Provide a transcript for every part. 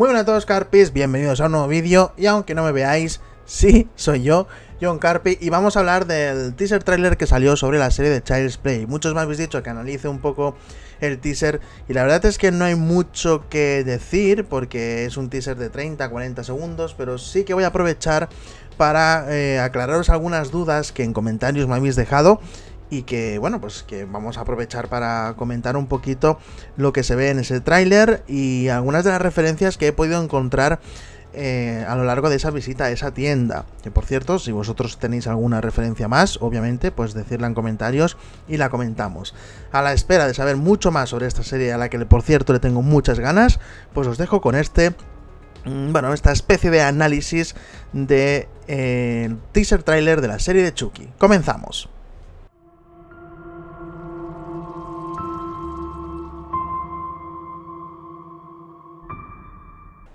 Muy buenas a todos Carpis, bienvenidos a un nuevo vídeo y aunque no me veáis, sí, soy yo, John Carpi y vamos a hablar del teaser trailer que salió sobre la serie de Child's Play. Muchos me habéis dicho que analice un poco el teaser y la verdad es que no hay mucho que decir porque es un teaser de 30-40 segundos, pero sí que voy a aprovechar para eh, aclararos algunas dudas que en comentarios me habéis dejado y que bueno, pues que vamos a aprovechar para comentar un poquito lo que se ve en ese tráiler y algunas de las referencias que he podido encontrar eh, a lo largo de esa visita a esa tienda. Que por cierto, si vosotros tenéis alguna referencia más, obviamente, pues decirla en comentarios y la comentamos. A la espera de saber mucho más sobre esta serie a la que por cierto le tengo muchas ganas, pues os dejo con este mm, bueno, esta especie de análisis de eh, teaser trailer de la serie de Chucky. Comenzamos.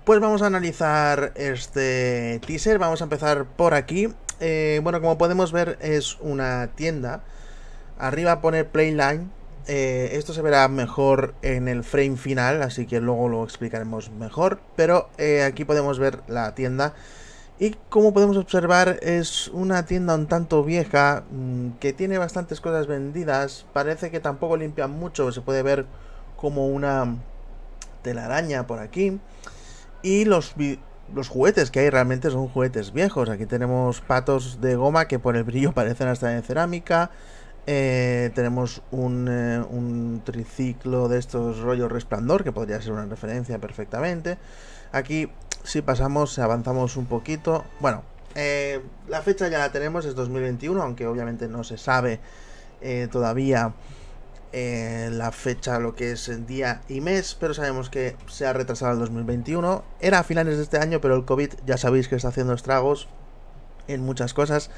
Pues vamos a analizar este teaser, vamos a empezar por aquí. Eh, bueno, como podemos ver es una tienda. Arriba pone Playline. Eh, esto se verá mejor en el frame final, así que luego lo explicaremos mejor. Pero eh, aquí podemos ver la tienda. Y como podemos observar es una tienda un tanto vieja mm, que tiene bastantes cosas vendidas. Parece que tampoco limpian mucho, se puede ver como una telaraña por aquí. Y los, los juguetes que hay realmente son juguetes viejos. Aquí tenemos patos de goma que por el brillo parecen hasta de cerámica. Eh, tenemos eh, un, triciclo de estos rollos resplandor, que podría ser una referencia perfectamente. Aquí, si pasamos, avanzamos un poquito. Bueno, eh, la fecha ya la tenemos, es 2021, aunque obviamente no se sabe todavía eh, la fecha, lo que es el día y mes, pero sabemos que se ha retrasado al 2021. Era a finales de este año, pero el COVID ya sabéis que está haciendo estragos en muchas cosas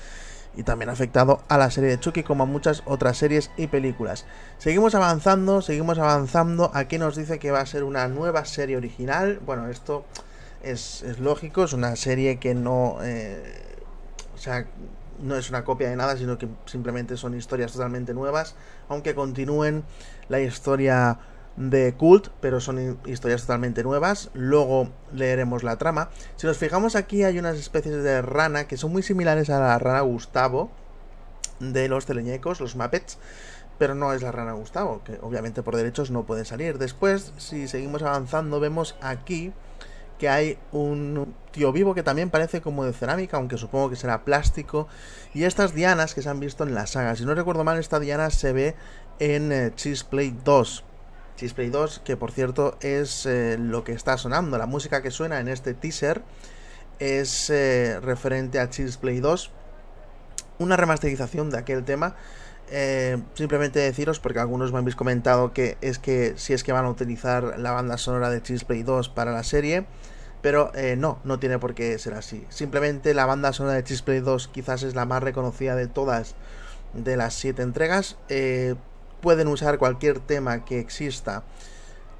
y también ha afectado a la serie de Chucky como a muchas otras series y películas. Seguimos avanzando, seguimos avanzando. Aquí nos dice que va a ser una nueva serie original. Bueno, esto es, lógico, es una serie que no... Eh, o sea, no es una copia de nada, sino que simplemente son historias totalmente nuevas, aunque continúen la historia de Cult, pero son historias totalmente nuevas. Luego leeremos la trama. Si nos fijamos aquí hay unas especies de rana que son muy similares a la rana Gustavo de los teleñecos, los Muppets, pero no es la rana Gustavo, que obviamente por derechos no puede salir. Después, si seguimos avanzando, vemos aquí que hay un tío vivo que también parece como de cerámica, aunque supongo que será plástico. Y estas dianas que se han visto en la saga. Si no recuerdo mal, esta diana se ve en Chisplay eh, Cheeseplay 2. Cheeseplay 2, que por cierto es eh, lo que está sonando. La música que suena en este teaser es eh, referente a Cheeseplay 2. Una remasterización de aquel tema eh, simplemente deciros, porque algunos me habéis comentado que es que si es que van a utilizar la banda sonora de Chisplay 2 para la serie, pero eh, no, no tiene por qué ser así. Simplemente la banda sonora de Chisplay 2 quizás es la más reconocida de todas de las 7 entregas. Eh, pueden usar cualquier tema que exista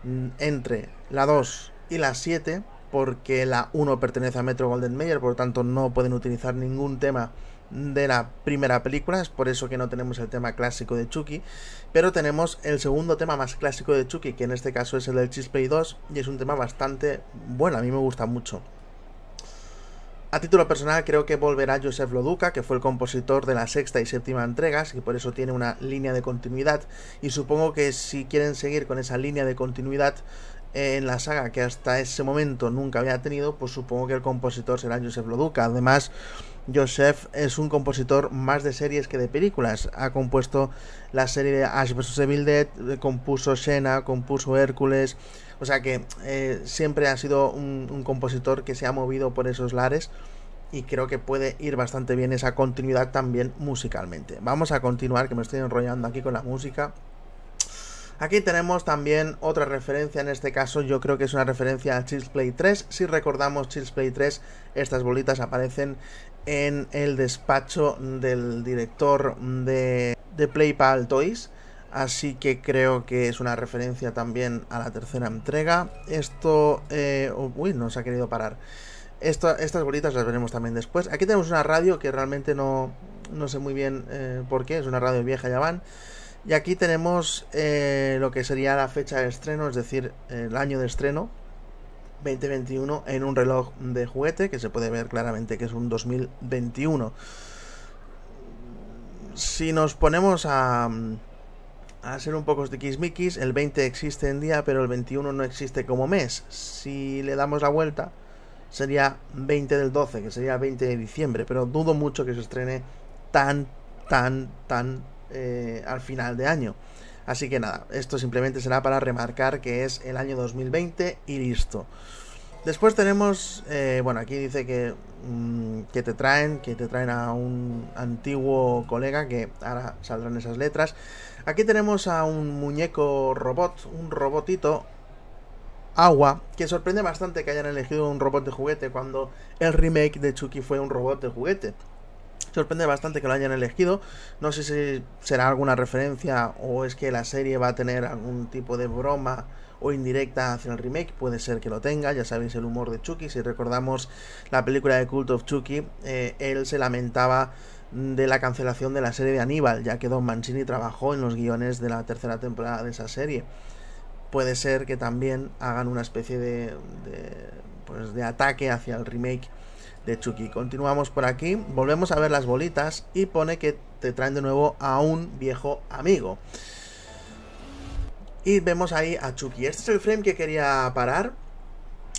mm, entre la 2 y la 7, porque la 1 pertenece a Metro Golden Mayer, por lo tanto no pueden utilizar ningún tema de la primera película, es por eso que no tenemos el tema clásico de Chucky, pero tenemos el segundo tema más clásico de Chucky, que en este caso es el del Chisplay 2, y es un tema bastante bueno, a mí me gusta mucho. A título personal creo que volverá Joseph Loduca, que fue el compositor de la sexta y séptima entregas, y por eso tiene una línea de continuidad, y supongo que si quieren seguir con esa línea de continuidad en la saga que hasta ese momento nunca había tenido, pues supongo que el compositor será Joseph Loduca. Además, Joseph es un compositor más de series que de películas. Ha compuesto la serie de Ash vs. Evil Dead, compuso Xena, compuso Hércules. O sea que eh, siempre ha sido un compositor que se ha movido por esos lares y creo que puede ir bastante bien esa continuidad también musicalmente. Vamos a continuar, que me estoy enrollando aquí con la música. Aquí tenemos también otra referencia, en este caso yo creo que es una referencia a Chills Play 3. Si recordamos Chills Play 3, estas bolitas aparecen en el despacho del director de, de PlayPal Toys. Así que creo que es una referencia también a la tercera entrega. Esto... Eh, oh, uy, no se ha querido parar. estas bolitas las veremos también después. Aquí tenemos una radio que realmente no, no sé muy bien eh, por qué. Es una radio vieja, ya van. Y aquí tenemos eh, lo que sería la fecha de estreno, es decir, el año de estreno 2021 en un reloj de juguete que se puede ver claramente que es un 2021. Si nos ponemos a, a ser un poco tiquismiquis, el 20 existe en día, pero el 21 no existe como mes. Si le damos la vuelta, sería 20 del 12, que sería 20 de diciembre, pero dudo mucho que se estrene tan, tan, tan eh, al final de año. Así que nada, esto simplemente será para remarcar que es el año 2020 y listo. Después tenemos, eh, bueno, aquí dice que, mm, que te traen, que te traen a un antiguo colega, que ahora saldrán esas letras. Aquí tenemos a un muñeco robot, un robotito agua, que sorprende bastante que hayan elegido un robot de juguete cuando el remake de Chucky fue un robot de juguete sorprende bastante que lo hayan elegido. No sé si será alguna referencia o es que la serie va a tener algún tipo de broma o indirecta hacia el remake, puede ser que lo tenga, ya sabéis el humor de Chucky, si recordamos la película de Cult of Chucky, eh, él se lamentaba de la cancelación de la serie de Aníbal, ya que Don Mancini trabajó en los guiones de la tercera temporada de esa serie puede ser que también hagan una especie de, pues de ataque hacia el remake de Chucky. Continuamos por aquí, volvemos a ver las bolitas y pone que te traen de nuevo a un viejo amigo. Y vemos ahí a Chucky. Este es el frame que quería parar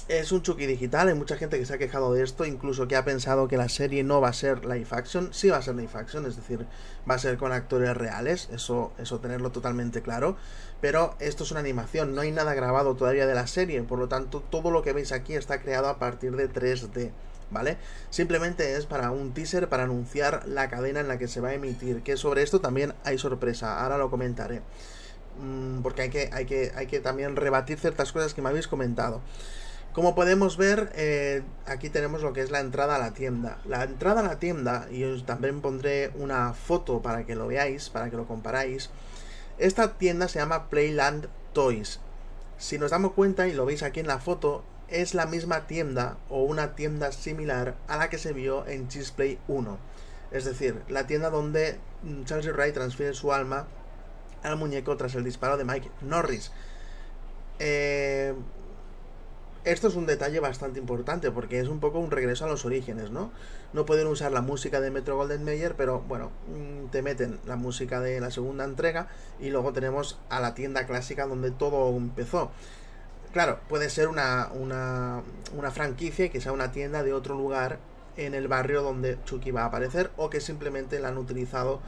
es un chuki digital, hay mucha gente que se ha quejado de esto, incluso que ha pensado que la serie no va a ser live action, sí va a ser live action, es decir, va a ser con actores reales, eso, eso tenerlo totalmente claro, pero esto es una animación, no hay nada grabado todavía de la serie, por lo tanto todo lo que veis aquí está creado a partir de 3D. ¿vale? Simplemente es para un teaser, para anunciar la cadena en la que se va a emitir, que sobre esto también hay sorpresa, ahora lo comentaré. Mm, porque hay que, hay que, hay que también rebatir ciertas cosas que me habéis comentado. Como podemos ver, eh, aquí tenemos lo que es la entrada a la tienda. La entrada a la tienda, y también pondré una foto para que lo veáis, para que lo comparáis. Esta tienda se llama Playland Toys. Si nos damos cuenta y lo veis aquí en la foto, es la misma tienda o una tienda similar a la que se vio en Chisplay 1. Es decir, la tienda donde mm, Charles Ray transfiere su alma al muñeco tras el disparo de Mike Norris. Eh, esto es un detalle bastante importante porque es un poco un regreso a los orígenes, ¿no? No pueden usar la música de Metro Golden Mayer, pero bueno, mm, te meten la música de la segunda entrega y luego tenemos a la tienda clásica donde todo empezó. Claro, puede ser una, una, franquicia que sea una tienda de otro lugar en el barrio donde Chucky va a aparecer o que simplemente la han utilizado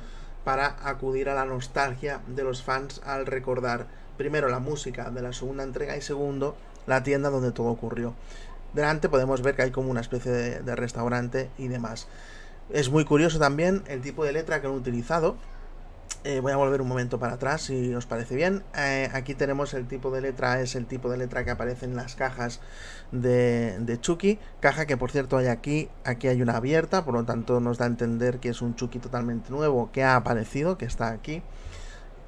para acudir a la nostalgia de los fans al recordar primero la música de la segunda entrega y segundo la tienda donde todo ocurrió. Delante podemos ver que hay como una especie de, restaurante y demás. Es muy curioso también el tipo de letra que han utilizado. Eh, voy a volver un momento para atrás si os parece bien. Eh, aquí tenemos el tipo de letra, es el tipo de letra que aparece en las cajas de, de, Chucky. Caja que por cierto hay aquí, aquí hay una abierta, por lo tanto nos da a entender que es un Chucky totalmente nuevo que ha aparecido, que está aquí.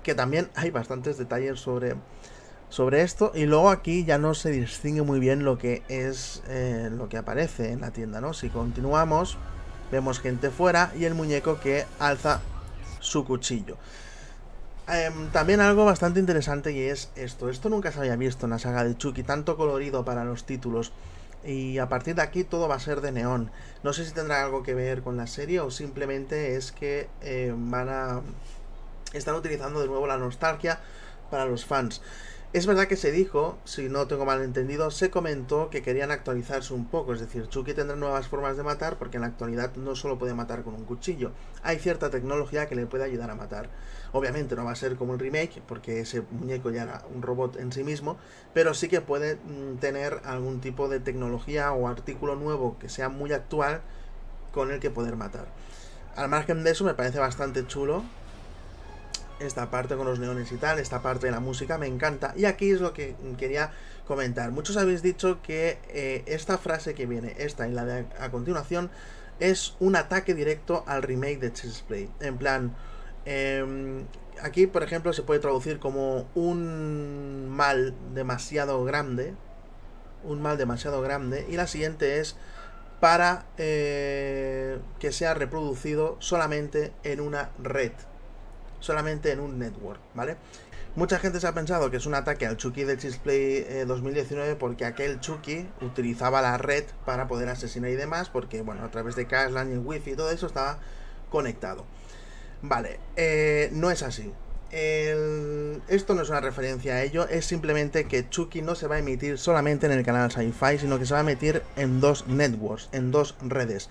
Que también hay bastantes detalles sobre sobre esto. Y luego aquí ya no se distingue muy bien lo que es eh, lo que aparece en la tienda, ¿no? Si continuamos, vemos gente fuera y el muñeco que alza su cuchillo. Em, también algo bastante interesante y es esto. Esto nunca se había visto en la saga de Chucky, tanto colorido para los títulos. Y a partir de aquí todo va a ser de neón. No sé si tendrá algo que ver con la serie o simplemente es que eh, van a... Están utilizando de nuevo la nostalgia para los fans. Es verdad que se dijo, si no tengo mal entendido, se comentó que querían actualizarse un poco, es decir, Chucky tendrá nuevas formas de matar porque en la actualidad no solo puede matar con un cuchillo, hay cierta tecnología que le puede ayudar a matar. Obviamente no va a ser como el remake porque ese muñeco ya era un robot en sí mismo, pero sí que puede mm, tener algún tipo de tecnología o artículo nuevo que sea muy actual con el que poder matar. Al margen de eso me parece bastante chulo esta parte con los neones y tal, esta parte de la música me encanta. Y aquí es lo que quería comentar. Muchos habéis dicho que eh, esta frase que viene, esta y la de a continuación, es un ataque directo al remake de Chisplay. En plan, em, aquí por ejemplo se puede traducir como un mal demasiado grande. Un mal demasiado grande. Y la siguiente es para eh, que sea reproducido solamente en una red solamente en un network, ¿vale? Mucha gente se ha pensado que es un ataque al Chucky del Chisplay 2019 eh, porque aquel Chucky utilizaba la red para poder asesinar y demás, porque bueno, a través de Caslan y Wi-Fi y todo eso estaba conectado. Vale, eh, no es así. Esto no es una referencia a ello, es simplemente que Chucky no se va a emitir solamente en el canal Sci-Fi, sino que se va a emitir en dos networks, en dos redes.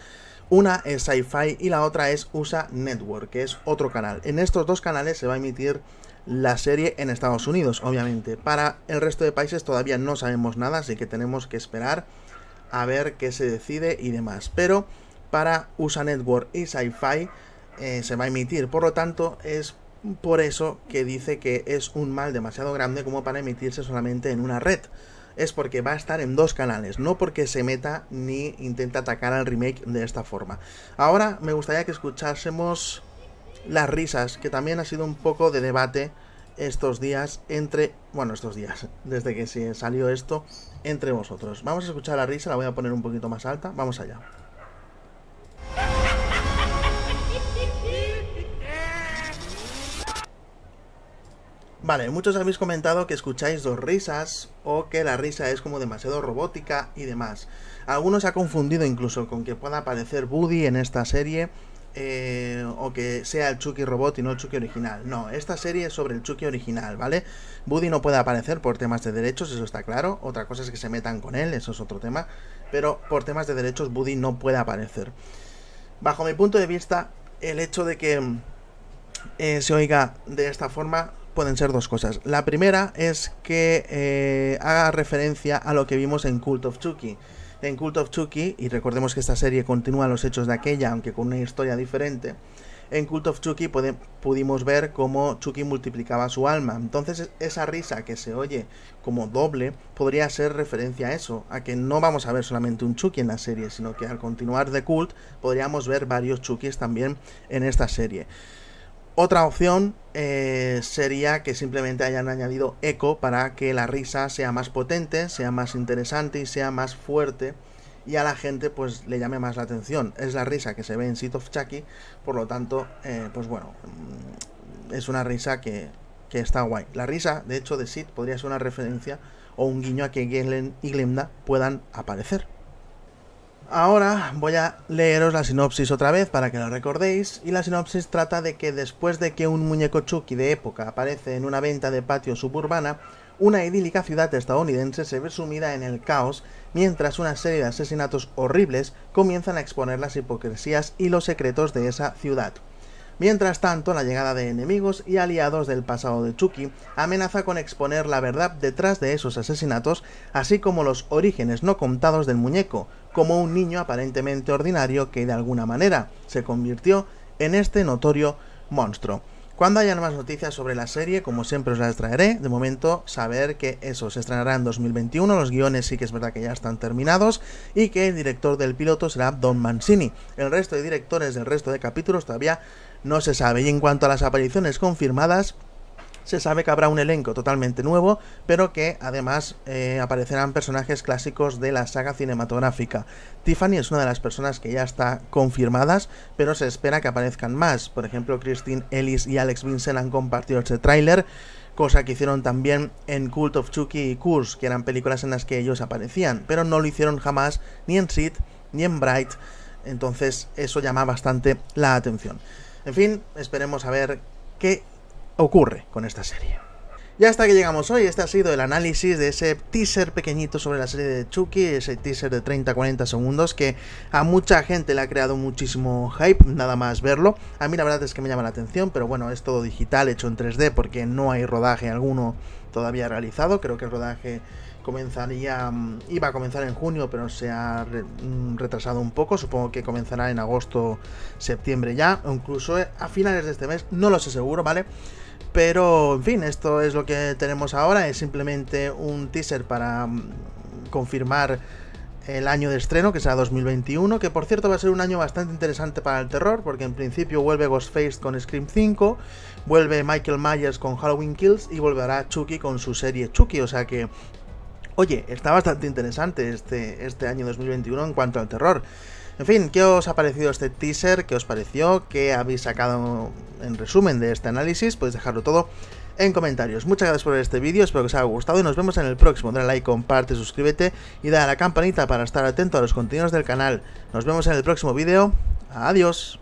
Una es Sci-Fi y la otra es USA Network, que es otro canal. En estos dos canales se va a emitir la serie en Estados Unidos, obviamente. Para el resto de países todavía no sabemos nada, así que tenemos que esperar a ver qué se decide y demás. Pero para USA Network y Sci-Fi eh, se va a emitir, por lo tanto es por eso que dice que es un mal demasiado grande como para emitirse solamente en una red es porque va a estar en dos canales, no porque se meta ni intenta atacar al remake de esta forma. Ahora me gustaría que escuchásemos las risas, que también ha sido un poco de debate estos días entre, bueno, estos días, desde que se salió esto, entre vosotros. Vamos a escuchar la risa, la voy a poner un poquito más alta, vamos allá. Vale, muchos habéis comentado que escucháis dos risas o que la risa es como demasiado robótica y demás. Algunos se ha confundido incluso con que pueda aparecer Woody en esta serie eh, o que sea el Chucky robot y no el Chucky original. No, esta serie es sobre el Chucky original, ¿vale? Woody no puede aparecer por temas de derechos, eso está claro. Otra cosa es que se metan con él, eso es otro tema. Pero por temas de derechos Woody no puede aparecer. Bajo mi punto de vista, el hecho de que eh, se oiga de esta forma pueden ser dos cosas. La primera es que eh, haga referencia a lo que vimos en Cult of Chucky. En Cult of Chucky, y recordemos que esta serie continúa los hechos de aquella, aunque con una historia diferente, en Cult of Chucky pudimos ver cómo Chucky multiplicaba su alma. Entonces esa risa que se oye como doble podría ser referencia a eso, a que no vamos a ver solamente un Chucky en la serie, sino que al continuar de Cult podríamos ver varios Chuckys también en esta serie. Otra opción eh, sería que simplemente hayan añadido eco para que la risa sea más potente, sea más interesante y sea más fuerte y a la gente pues le llame más la atención. Es la risa que se ve en Seat of Chucky, por lo tanto, eh, pues bueno, mm, es una risa que, está guay. La risa, de hecho, de Sit podría ser una referencia o un guiño a que Galen y Glenda puedan aparecer. Ahora voy a leeros la sinopsis otra vez para que lo recordéis, y la sinopsis trata de que después de que un muñeco Chucky de época aparece en una venta de patio suburbana, una idílica ciudad estadounidense se ve sumida en el caos mientras una serie de asesinatos horribles comienzan a exponer las hipocresías y los secretos de esa ciudad. Mientras tanto, la llegada de enemigos y aliados del pasado de Chucky amenaza con exponer la verdad detrás de esos asesinatos, así como los orígenes no contados del muñeco, como un niño aparentemente ordinario que de alguna manera se convirtió en este notorio monstruo. Cuando hayan más noticias sobre la serie, como siempre os las traeré. De momento, saber que eso se estrenará en 2021. Los guiones sí que es verdad que ya están terminados. Y que el director del piloto será Don Mancini. El resto de directores del resto de capítulos todavía no se sabe. Y en cuanto a las apariciones confirmadas, se sabe que habrá un elenco totalmente nuevo, pero que además eh, aparecerán personajes clásicos de la saga cinematográfica. Tiffany es una de las personas que ya está confirmadas, pero se espera que aparezcan más. Por ejemplo, Christine Ellis y Alex Vincent han compartido este tráiler, cosa que hicieron también en Cult of Chucky y Curse, que eran películas en las que ellos aparecían, pero no lo hicieron jamás ni en Sid ni en Bright, entonces eso llama bastante la atención. En fin, esperemos a ver qué ocurre con esta serie. Ya hasta que llegamos hoy, este ha sido el análisis de ese teaser pequeñito sobre la serie de Chucky, ese teaser de 30-40 segundos que a mucha gente le ha creado muchísimo hype, nada más verlo. A mí la verdad es que me llama la atención, pero bueno, es todo digital, hecho en 3D porque no hay rodaje alguno todavía realizado, creo que el rodaje comenzaría mm, iba a comenzar en junio pero se ha mm, retrasado un poco supongo que comenzará en agosto septiembre ya o incluso eh, a finales de este mes no lo sé seguro vale pero en fin esto es lo que tenemos ahora es simplemente un teaser para mm, confirmar el año de estreno, que será 2021, que por cierto va a ser un año bastante interesante para el terror, porque en principio vuelve Ghostface con Scream 5, vuelve Michael Myers con Halloween Kills y volverá Chucky con su serie Chucky, o sea que Oye, está bastante interesante este, este año 2021 en cuanto al terror. En fin, ¿qué os ha parecido este teaser? ¿Qué os pareció? ¿Qué habéis sacado en resumen de este análisis? Podéis pues dejarlo todo en comentarios. Muchas gracias por ver este vídeo, espero que os haya gustado y nos vemos en el próximo. Dale like, comparte, suscríbete y dale a la campanita para estar atento a los contenidos del canal. Nos vemos en el próximo vídeo. Adiós.